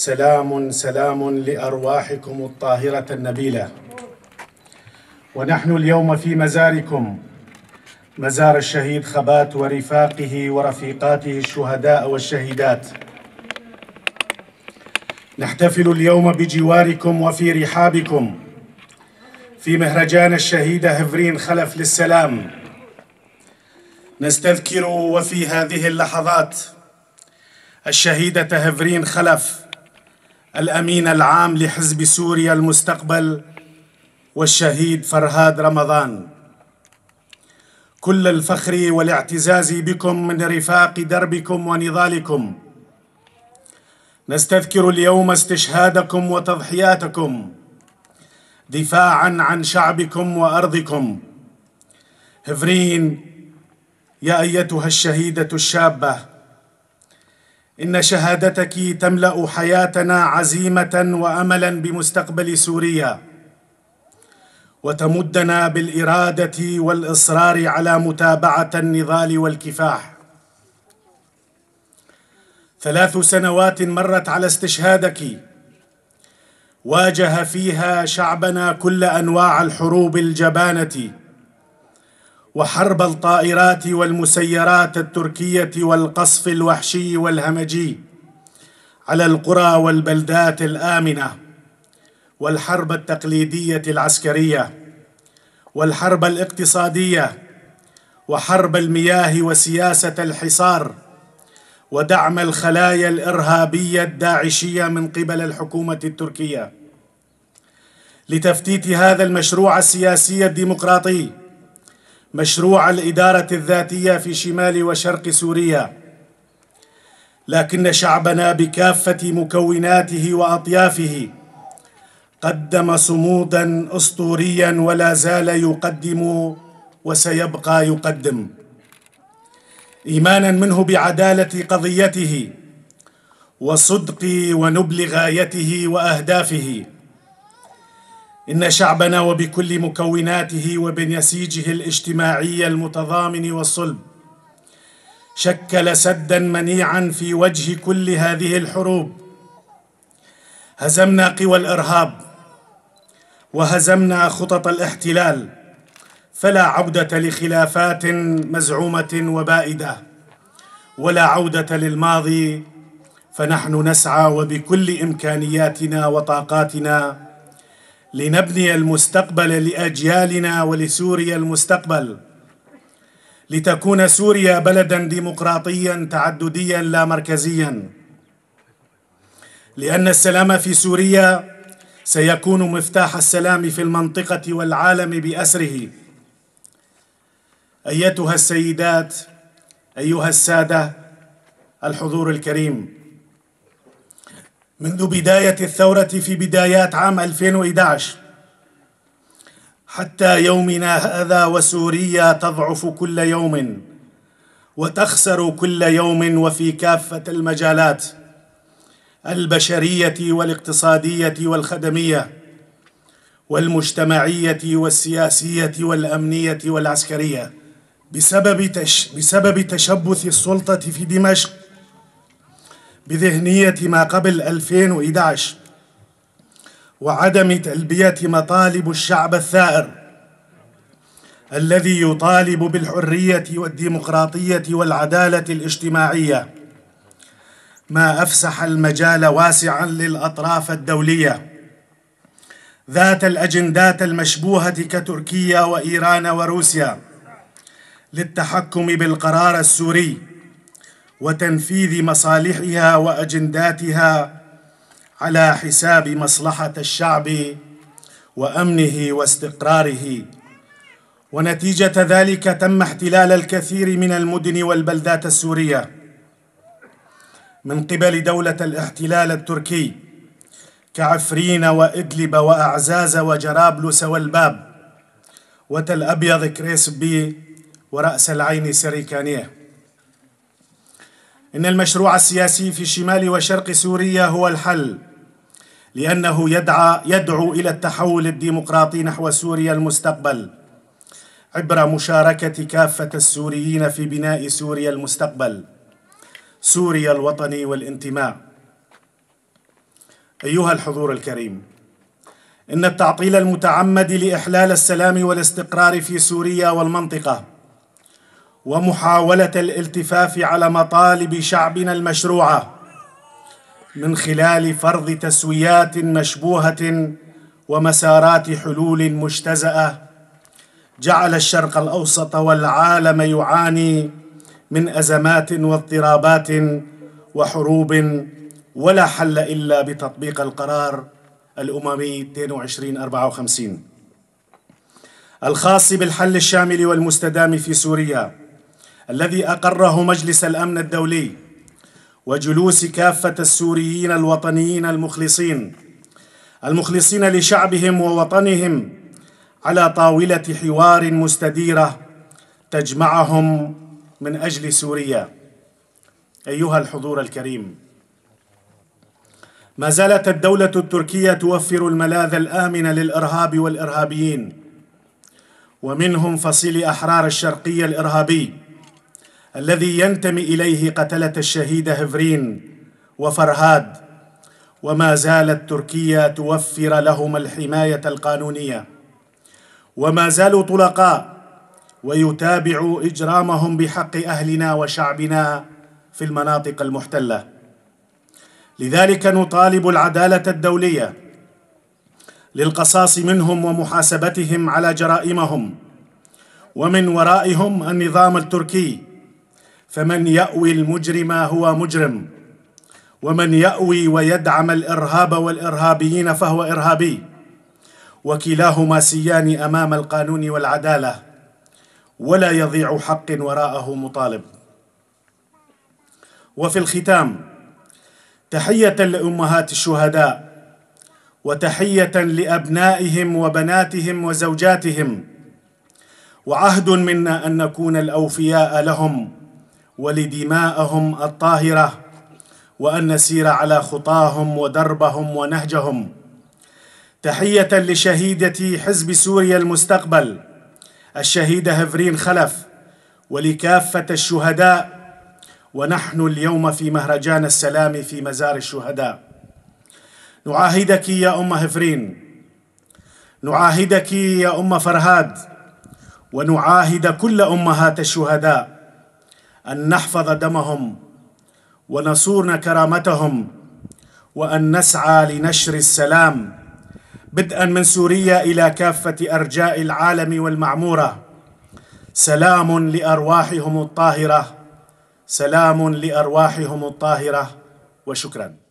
سلام سلام لأرواحكم الطاهرة النبيلة ونحن اليوم في مزاركم مزار الشهيد خبات ورفاقه ورفيقاته الشهداء والشهيدات نحتفل اليوم بجواركم وفي رحابكم في مهرجان الشهيدة هفرين خلف للسلام نستذكر وفي هذه اللحظات الشهيدة هفرين خلف الأمين العام لحزب سوريا المستقبل والشهيد فرهاد رمضان كل الفخر والاعتزاز بكم من رفاق دربكم ونضالكم نستذكر اليوم استشهادكم وتضحياتكم دفاعا عن شعبكم وأرضكم هفرين يا أيتها الشهيدة الشابة ان شهادتك تملا حياتنا عزيمه واملا بمستقبل سوريا وتمدنا بالاراده والاصرار على متابعه النضال والكفاح ثلاث سنوات مرت على استشهادك واجه فيها شعبنا كل انواع الحروب الجبانه وحرب الطائرات والمسيرات التركيه والقصف الوحشي والهمجي على القرى والبلدات الامنه والحرب التقليديه العسكريه والحرب الاقتصاديه وحرب المياه وسياسه الحصار ودعم الخلايا الارهابيه الداعشيه من قبل الحكومه التركيه لتفتيت هذا المشروع السياسي الديمقراطي مشروع الإدارة الذاتية في شمال وشرق سوريا لكن شعبنا بكافة مكوناته وأطيافه قدم صمودا أسطوريا ولا زال يقدم وسيبقى يقدم إيمانا منه بعدالة قضيته وصدق ونبل غايته وأهدافه إن شعبنا وبكل مكوناته وبنسيجه الاجتماعي المتضامن والصلب شكل سدا منيعا في وجه كل هذه الحروب هزمنا قوى الإرهاب وهزمنا خطط الاحتلال فلا عودة لخلافات مزعومة وبائدة ولا عودة للماضي فنحن نسعى وبكل إمكانياتنا وطاقاتنا لنبني المستقبل لاجيالنا ولسوريا المستقبل لتكون سوريا بلدا ديمقراطيا تعدديا لا مركزيا لان السلام في سوريا سيكون مفتاح السلام في المنطقه والعالم باسره ايتها السيدات ايها الساده الحضور الكريم منذ بداية الثورة في بدايات عام 2011 حتى يومنا هذا وسوريا تضعف كل يوم وتخسر كل يوم وفي كافة المجالات البشرية والاقتصادية والخدمية والمجتمعية والسياسية والأمنية والعسكرية بسبب تش بسبب تشبث السلطة في دمشق بذهنية ما قبل 2011 وعدم تلبية مطالب الشعب الثائر الذي يطالب بالحرية والديمقراطية والعدالة الاجتماعية ما أفسح المجال واسعا للأطراف الدولية ذات الأجندات المشبوهة كتركيا وإيران وروسيا للتحكم بالقرار السوري وتنفيذ مصالحها واجنداتها على حساب مصلحه الشعب وامنه واستقراره ونتيجه ذلك تم احتلال الكثير من المدن والبلدات السوريه من قبل دوله الاحتلال التركي كعفرين وادلب واعزاز وجرابلس والباب وتل ابيض كريسبي وراس العين سريكانيه إن المشروع السياسي في شمال وشرق سوريا هو الحل لأنه يدعى يدعو إلى التحول الديمقراطي نحو سوريا المستقبل عبر مشاركة كافة السوريين في بناء سوريا المستقبل سوريا الوطني والانتماء أيها الحضور الكريم إن التعطيل المتعمد لإحلال السلام والاستقرار في سوريا والمنطقة ومحاوله الالتفاف على مطالب شعبنا المشروعه من خلال فرض تسويات مشبوهه ومسارات حلول مجتزاه جعل الشرق الاوسط والعالم يعاني من ازمات واضطرابات وحروب ولا حل الا بتطبيق القرار الاممي 2254 الخاص بالحل الشامل والمستدام في سوريا الذي أقره مجلس الأمن الدولي وجلوس كافة السوريين الوطنيين المخلصين المخلصين لشعبهم ووطنهم على طاولة حوار مستديرة تجمعهم من أجل سوريا أيها الحضور الكريم ما زالت الدولة التركية توفر الملاذ الآمن للإرهاب والإرهابيين ومنهم فصيل أحرار الشرقية الإرهابي الذي ينتمي إليه قتلة الشهيد هفرين وفرهاد وما زالت تركيا توفر لهم الحماية القانونية وما زالوا طلقاء ويتابعوا إجرامهم بحق أهلنا وشعبنا في المناطق المحتلة لذلك نطالب العدالة الدولية للقصاص منهم ومحاسبتهم على جرائمهم ومن ورائهم النظام التركي فمن ياوي المجرم هو مجرم ومن ياوي ويدعم الارهاب والارهابيين فهو ارهابي وكلاهما سيان امام القانون والعداله ولا يضيع حق وراءه مطالب وفي الختام تحيه لامهات الشهداء وتحيه لابنائهم وبناتهم وزوجاتهم وعهد منا ان نكون الاوفياء لهم ولدماءهم الطاهرة وأن نسير على خطاهم ودربهم ونهجهم تحية لشهيدة حزب سوريا المستقبل الشهيدة هفرين خلف ولكافة الشهداء ونحن اليوم في مهرجان السلام في مزار الشهداء نعاهدك يا أم هفرين نعاهدك يا أم فرهاد ونعاهد كل أمهات الشهداء أن نحفظ دمهم ونصون كرامتهم وأن نسعى لنشر السلام بدءا من سوريا إلى كافة أرجاء العالم والمعمورة سلام لأرواحهم الطاهرة سلام لأرواحهم الطاهرة وشكراً